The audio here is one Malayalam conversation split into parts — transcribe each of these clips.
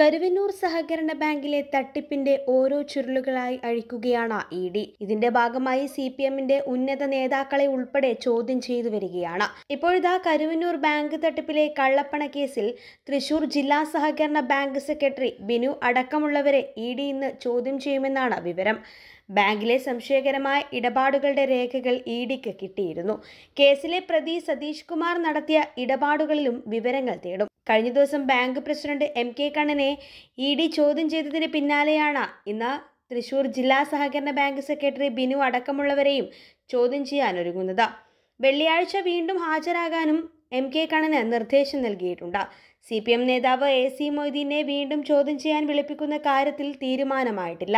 കരുവന്നൂർ സഹകരണ ബാങ്കിലെ തട്ടിപ്പിന്റെ ഓരോ ചുരുളുകളായി അഴിക്കുകയാണ് ഇ ഡി ഇതിന്റെ ഭാഗമായി സി പി എമ്മിന്റെ ഉന്നത നേതാക്കളെ ഉൾപ്പെടെ ചോദ്യം ചെയ്തു വരികയാണ് ഇപ്പോഴിതാ കരുവന്നൂർ ബാങ്ക് തട്ടിപ്പിലെ കള്ളപ്പണ കേസിൽ തൃശൂർ ജില്ലാ സഹകരണ ബാങ്ക് സെക്രട്ടറി ബിനു അടക്കമുള്ളവരെ ഇ ഡി ഇന്ന് ചോദ്യം ചെയ്യുമെന്നാണ് വിവരം ബാങ്കിലെ സംശയകരമായ ഇടപാടുകളുടെ രേഖകൾ ഇ ഡിക്ക് കിട്ടിയിരുന്നു കേസിലെ പ്രതി സതീഷ് കുമാർ നടത്തിയ ഇടപാടുകളിലും വിവരങ്ങൾ തേടും കഴിഞ്ഞ ദിവസം ബാങ്ക് പ്രസിഡന്റ് എം കെ കണ്ണനെ ഇ ഡി ചോദ്യം ചെയ്തതിന് പിന്നാലെയാണ് ഇന്ന് തൃശൂർ ജില്ലാ സഹകരണ ബാങ്ക് സെക്രട്ടറി ബിനു അടക്കമുള്ളവരെയും ചോദ്യം ചെയ്യാൻ ഒരുങ്ങുന്നത് വെള്ളിയാഴ്ച വീണ്ടും ഹാജരാകാനും എം കെ കണ്ണന് നിർദ്ദേശം നൽകിയിട്ടുണ്ട് സി പി എം നേതാവ് എ സി മൊയ്തീനെ വീണ്ടും ചോദ്യം ചെയ്യാൻ വിളിപ്പിക്കുന്ന കാര്യത്തിൽ തീരുമാനമായിട്ടില്ല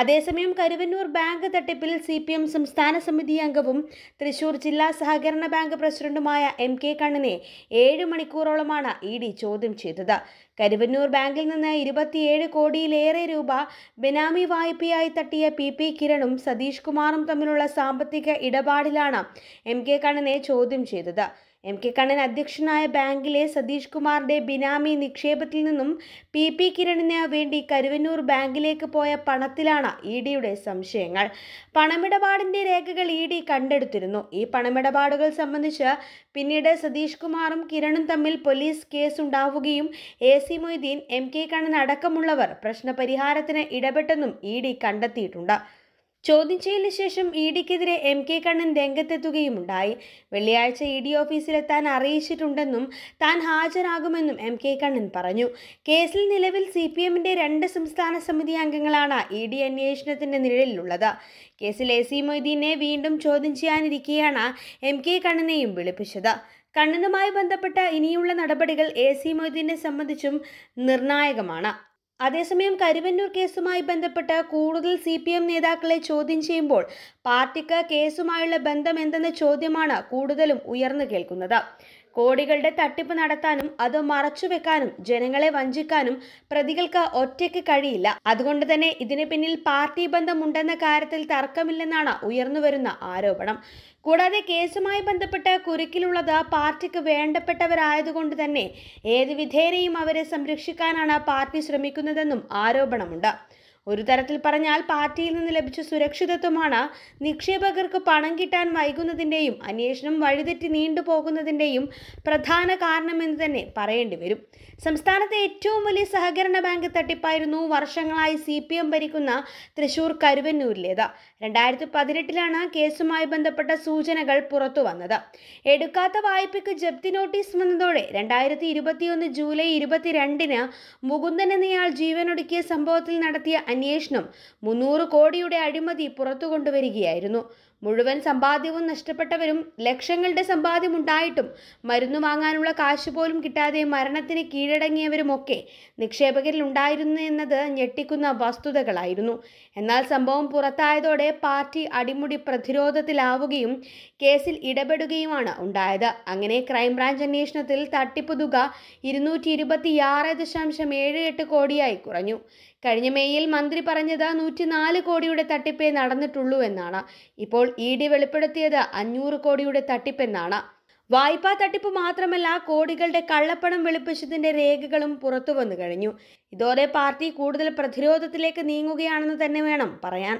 അതേസമയം കരുവന്നൂർ ബാങ്ക് തട്ടിപ്പിൽ സി പി എം സംസ്ഥാന സമിതി അംഗവും തൃശൂർ ജില്ലാ സഹകരണ ബാങ്ക് പ്രസിഡന്റുമായ എം കെ കണ്ണിനെ ഏഴ് മണിക്കൂറോളമാണ് ഇ ഡി ചോദ്യം ചെയ്തത് കരുവന്നൂർ ബാങ്കിൽ നിന്ന് ഇരുപത്തിയേഴ് കോടിയിലേറെ രൂപ ബെനാമി വായ്പയായി തട്ടിയ പി പി കിരണും സതീഷ് കുമാറും തമ്മിലുള്ള സാമ്പത്തിക ഇടപാടിലാണ് എം കെ കണ്ണനെ ചോദ്യം ചെയ്തത് എം കെ കണ്ണൻ അധ്യക്ഷനായ ബാങ്കിലെ സതീഷ് കുമാറിന്റെ ബിനാമി നിക്ഷേപത്തിൽ നിന്നും പി പി കിരണിന് വേണ്ടി കരുവന്നൂർ ബാങ്കിലേക്ക് പോയ പണത്തിലാണ് ഇ ഡിയുടെ സംശയങ്ങൾ പണമിടപാടിന്റെ രേഖകൾ ഇ ഡി കണ്ടെടുത്തിരുന്നു ഈ പണമിടപാടുകൾ സംബന്ധിച്ച് പിന്നീട് സതീഷ് കുമാറും കിരണും തമ്മിൽ പോലീസ് കേസ് ഉണ്ടാവുകയും A C Moideen M K Kannan അടക്കമുള്ളവർ പ്രശ്നപരിഹാരത്തിന് ഇടപെട്ടെന്നും ഇ ഡി കണ്ടെത്തിയിട്ടുണ്ട് ചോദ്യം ചെയ്യലിന് ശേഷം ഇ ഡിക്കെതിരെ എം കെ കണ്ണൻ രംഗത്തെത്തുകയുമുണ്ടായി വെള്ളിയാഴ്ച ഇ ഡി ഓഫീസിലെത്താൻ അറിയിച്ചിട്ടുണ്ടെന്നും താൻ ഹാജരാകുമെന്നും എം കെ കണ്ണൻ പറഞ്ഞു കേസിൽ നിലവിൽ സി പി എമ്മിൻ്റെ രണ്ട് സംസ്ഥാന സമിതി അംഗങ്ങളാണ് ഇ ഡി അന്വേഷണത്തിൻ്റെ നിഴലിലുള്ളത് കേസിൽ എ സി മൊയ്തീനെ വീണ്ടും ചോദ്യം ചെയ്യാനിരിക്കെയാണ് എം കെ കണ്ണനെയും വിളിപ്പിച്ചത് കണ്ണനുമായി ബന്ധപ്പെട്ട ഇനിയുള്ള നടപടികൾ എ സി മൊയ്തീനെ സംബന്ധിച്ചും നിർണായകമാണ് അതേസമയം കരുവന്നൂർ കേസുമായി ബന്ധപ്പെട്ട് കൂടുതൽ സി പി എം നേതാക്കളെ ചോദ്യം ചെയ്യുമ്പോൾ പാർട്ടിക്ക് കേസുമായുള്ള ബന്ധം എന്തെന്ന ചോദ്യമാണ് കൂടുതലും ഉയർന്നു കേൾക്കുന്നത് കോടികളുടെ തട്ടിപ്പ് നടത്താനും അത് മറച്ചുവെക്കാനും ജനങ്ങളെ വഞ്ചിക്കാനും പ്രതികൾക്ക് ഒറ്റയ്ക്ക് കഴിയില്ല അതുകൊണ്ട് തന്നെ ഇതിന് പിന്നിൽ പാർട്ടി ബന്ധമുണ്ടെന്ന കാര്യത്തിൽ തർക്കമില്ലെന്നാണ് ഉയർന്നുവരുന്ന ആരോപണം കൂടാതെ കേസുമായി ബന്ധപ്പെട്ട് കുരുക്കിലുള്ളത് പാർട്ടിക്ക് വേണ്ടപ്പെട്ടവരായതുകൊണ്ട് തന്നെ ഏത് വിധേനയും അവരെ സംരക്ഷിക്കാനാണ് പാർട്ടി ശ്രമിക്കുന്നതെന്നും ആരോപണമുണ്ട് ഒരു തരത്തിൽ പറഞ്ഞാൽ പാർട്ടിയിൽ നിന്ന് ലഭിച്ച സുരക്ഷിതത്വമാണ് നിക്ഷേപകർക്ക് പണം കിട്ടാൻ വൈകുന്നതിൻ്റെയും അന്വേഷണം വഴിതെറ്റി നീണ്ടുപോകുന്നതിൻ്റെയും പ്രധാന കാരണമെന്ന് തന്നെ പറയേണ്ടി വരും സംസ്ഥാനത്തെ ഏറ്റവും വലിയ സഹകരണ ബാങ്ക് തട്ടിപ്പായിരുന്നു വർഷങ്ങളായി സി പി എം ഭരിക്കുന്ന തൃശൂർ കരുവന്നൂരിലേത് രണ്ടായിരത്തി പതിനെട്ടിലാണ് കേസുമായി ബന്ധപ്പെട്ട സൂചനകൾ പുറത്തു വന്നത് എടുക്കാത്ത വായ്പയ്ക്ക് ജപ്തി നോട്ടീസ് വന്നതോടെ രണ്ടായിരത്തി ഇരുപത്തിയൊന്ന് ജൂലൈ ഇരുപത്തിരണ്ടിന് മുകുന്ദൻ എന്നയാൾ ജീവനൊടുക്കിയ സംഭവത്തിൽ നടത്തിയ അന്വേഷണം മുന്നൂറ് കോടിയുടെ അഴിമതി പുറത്തു കൊണ്ടുവരികയായിരുന്നു മുഴുവൻ സമ്പാദ്യവും നഷ്ടപ്പെട്ടവരും ലക്ഷങ്ങളുടെ സമ്പാദ്യം ഉണ്ടായിട്ടും മരുന്ന് വാങ്ങാനുള്ള കാശ് പോലും കിട്ടാതെ മരണത്തിന് കീഴടങ്ങിയവരുമൊക്കെ നിക്ഷേപകരിൽ ഉണ്ടായിരുന്നു എന്നത് ഞെട്ടിക്കുന്ന വസ്തുതകളായിരുന്നു എന്നാൽ സംഭവം പുറത്തായതോടെ പാർട്ടി അടിമുടി പ്രതിരോധത്തിലാവുകയും കേസിൽ ഇടപെടുകയുമാണ് ഉണ്ടായത് അങ്ങനെ ക്രൈംബ്രാഞ്ച് അന്വേഷണത്തിൽ തട്ടിപ്പ് തുക ഇരുന്നൂറ്റി കോടിയായി കുറഞ്ഞു കഴിഞ്ഞ മെയ്യിൽ മന്ത്രി പറഞ്ഞത് നൂറ്റിനാല് കോടിയുടെ തട്ടിപ്പേ നടന്നിട്ടുള്ളൂ എന്നാണ് ഇപ്പോൾ ഇ ഡി വെളിപ്പെടുത്തിയത് അഞ്ഞൂറ് കോടിയുടെ തട്ടിപ്പെന്നാണ് വായ്പാ തട്ടിപ്പ് മാത്രമല്ല കോടികളുടെ കള്ളപ്പണം വെളുപ്പിച്ചതിന്റെ രേഖകളും പുറത്തു വന്നു കഴിഞ്ഞു ഇതോടെ പാർട്ടി കൂടുതൽ പ്രതിരോധത്തിലേക്ക് നീങ്ങുകയാണെന്ന് തന്നെ വേണം പറയാൻ